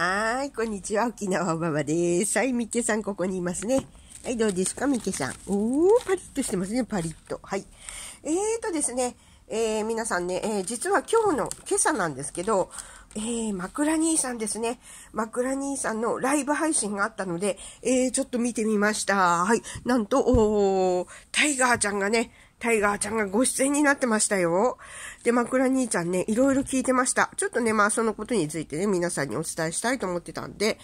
はい、こんにちは。沖縄おばばです。はい、みっけさん、ここにいますね。はい、どうですか、みっけさん。おー、パリッとしてますね、パリッと。はい。えーとですね、えー、皆さんね、えー、実は今日の、今朝なんですけど、えー、枕兄さんですね。枕兄さんのライブ配信があったので、えー、ちょっと見てみました。はい。なんと、おー、タイガーちゃんがね、タイガーちゃんがご出演になってましたよ。で、枕兄ちゃんね、いろいろ聞いてました。ちょっとね、まあそのことについてね、皆さんにお伝えしたいと思ってたんで、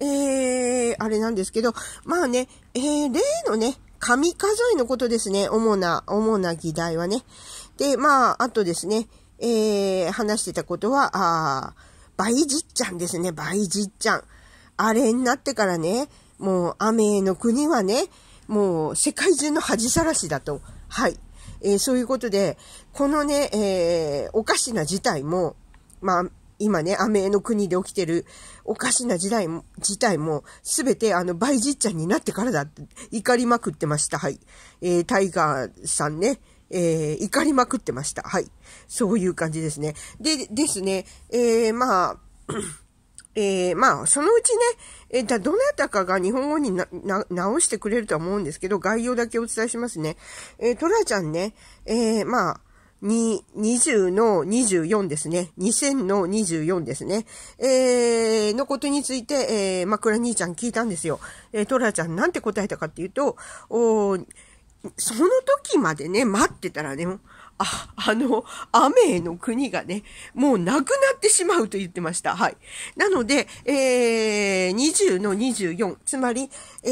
えー、あれなんですけど、まあね、えー、例のね、神数えのことですね、主な、主な議題はね。で、まあ、あとですね、えー、話してたことは、あバイジッちゃんですね、バイジッちゃん。あれになってからね、もう雨の国はね、もう世界中の恥さらしだと。はい。えー、そういうことで、このね、えー、おかしな事態も、まあ、今ね、アメの国で起きてるおかしな事態も、事態も、すべてあの、バイジッちゃんになってからだって怒りまくってました。はい。えー、タイガーさんね、えー、怒りまくってました。はい。そういう感じですね。で、ですね、えー、まあ、えー、まあ、そのうちね、えー、だ、どなたかが日本語にな、な、直してくれるとは思うんですけど、概要だけお伝えしますね。えー、トラちゃんね、えー、まあ、に、20の24ですね。2000の24ですね。えー、のことについて、えー、枕兄ちゃん聞いたんですよ。えー、トラちゃんなんて答えたかっていうと、おー、その時までね、待ってたらね、あ、あの、雨の国がね、もうなくなってしまうと言ってました。はい。なので、えー、20の24、つまり、え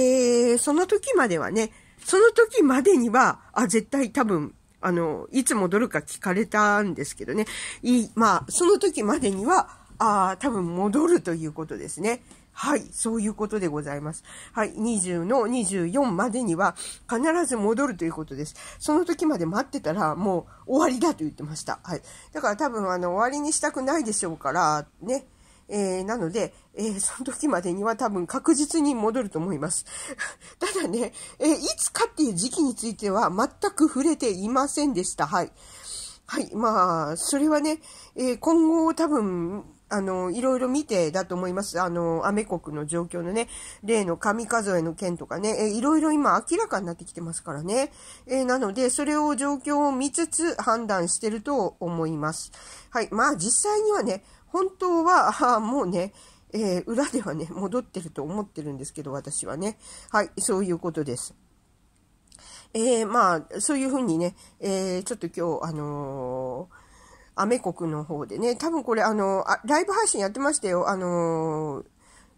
ー、その時まではね、その時までには、あ、絶対多分、あの、いつ戻るか聞かれたんですけどね、いまあ、その時までには、ああ、多分戻るということですね。はい、そういうことでございます。はい、20の24までには必ず戻るということです。その時まで待ってたらもう終わりだと言ってました。はい。だから多分あの終わりにしたくないでしょうから、ね。えー、なので、えー、その時までには多分確実に戻ると思います。ただね、えー、いつかっていう時期については全く触れていませんでした。はい。はい。まあ、それはね、え今後多分、あの、いろいろ見てだと思います。あの、アメ国の状況のね、例の神数えの件とかね、え、いろいろ今明らかになってきてますからね。え、なので、それを状況を見つつ判断してると思います。はい。まあ、実際にはね、本当は、もうね、えー、裏ではね、戻ってると思ってるんですけど、私はね。はい、そういうことです。えー、まあ、そういうふうにね、えー、ちょっと今日、あのーアメ国の方でね、多分これあの、あライブ配信やってましたよ。あのー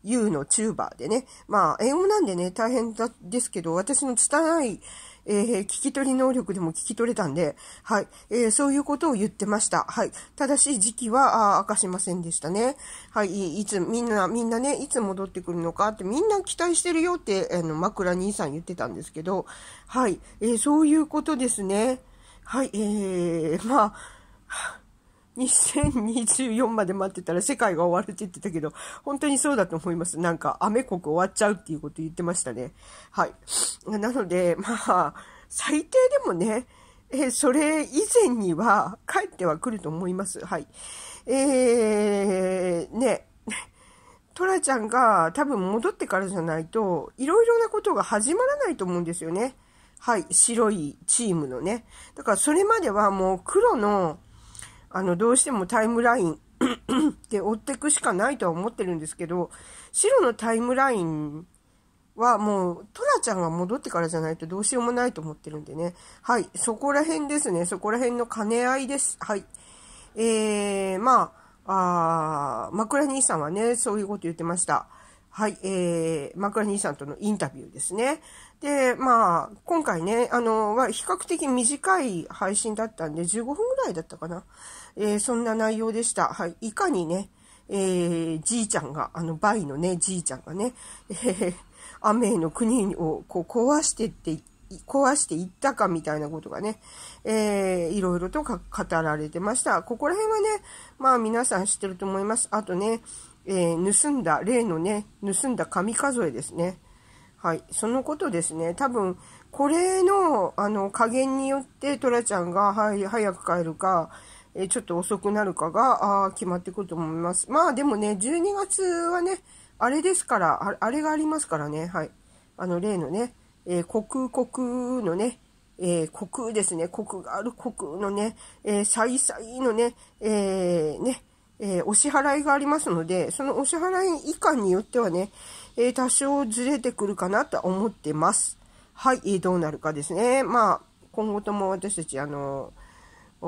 U のチューバーでね。まあ、英語なんでね、大変だですけど、私の拙い、えー、聞き取り能力でも聞き取れたんで、はい、えー、そういうことを言ってました。はい。正しい時期は、あ明かしませんでしたね。はい、いつ、みんな、みんなね、いつ戻ってくるのかって、みんな期待してるよって、あの、枕兄さん言ってたんですけど、はい、えー、そういうことですね。はい、えー、まあ、2024まで待ってたら世界が終わるって言ってたけど、本当にそうだと思います。なんか、アメ国終わっちゃうっていうこと言ってましたね。はい。なので、まあ、最低でもね、え、それ以前には帰っては来ると思います。はい。えー、ね、トラちゃんが多分戻ってからじゃないと、いろいろなことが始まらないと思うんですよね。はい。白いチームのね。だからそれまではもう黒の、あの、どうしてもタイムライン で追っていくしかないとは思ってるんですけど、白のタイムラインはもう、トラちゃんが戻ってからじゃないとどうしようもないと思ってるんでね。はい。そこら辺ですね。そこら辺の兼ね合いです。はい。えー、まあ、あ枕兄さんはね、そういうこと言ってました。はい、えー、枕兄さんとのインタビューですね。で、まあ、今回ね、あの、は比較的短い配信だったんで、15分ぐらいだったかな。えー、そんな内容でした。はい、いかにね、えー、じいちゃんが、あの、バイのね、じいちゃんがね、えー、アメの国をこう壊してって壊していったかみたいなことがね、えー、いろいろと語られてました。ここら辺はね、まあ皆さん知ってると思います。あとね、えー、盗んだ、例のね、盗んだ紙数えですね。はい。そのことですね。多分、これの、あの、加減によって、トラちゃんが、はい、早く帰るか、えー、ちょっと遅くなるかが、あ決まってくると思います。まあ、でもね、12月はね、あれですから、あれがありますからね、はい。あの、例のね、えー、国国のね、えー、国ですね、国がある国のね、えー、再々のね、えー、ね、えー、お支払いがありますので、そのお支払い以下によってはね、えー、多少ずれてくるかなとは思ってます。はい、えー、どうなるかですね。まあ、今後とも私たち、あのー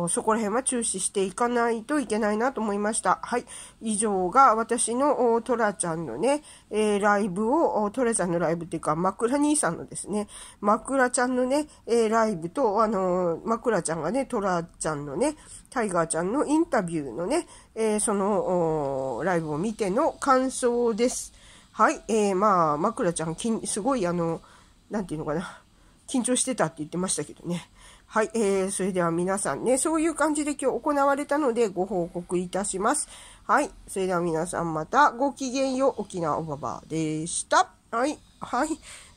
そこら辺は注視していかないといけないなと思いました。はい。以上が私のトラちゃんのね、えー、ライブを、トラちゃんのライブっていうか、枕兄さんのですね、枕ちゃんのね、えー、ライブと、あのー、枕ちゃんがね、トラちゃんのね、タイガーちゃんのインタビューのね、えー、その、ライブを見ての感想です。はい。えー、まあ、枕ちゃん、すごいあの、なんていうのかな、緊張してたって言ってましたけどね。はい、えー、それでは皆さんね、そういう感じで今日行われたのでご報告いたします。はい、それでは皆さんまたごきげんよう、沖縄おばばでした。はい、はい、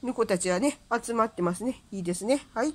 猫たちはね、集まってますね。いいですね。はい。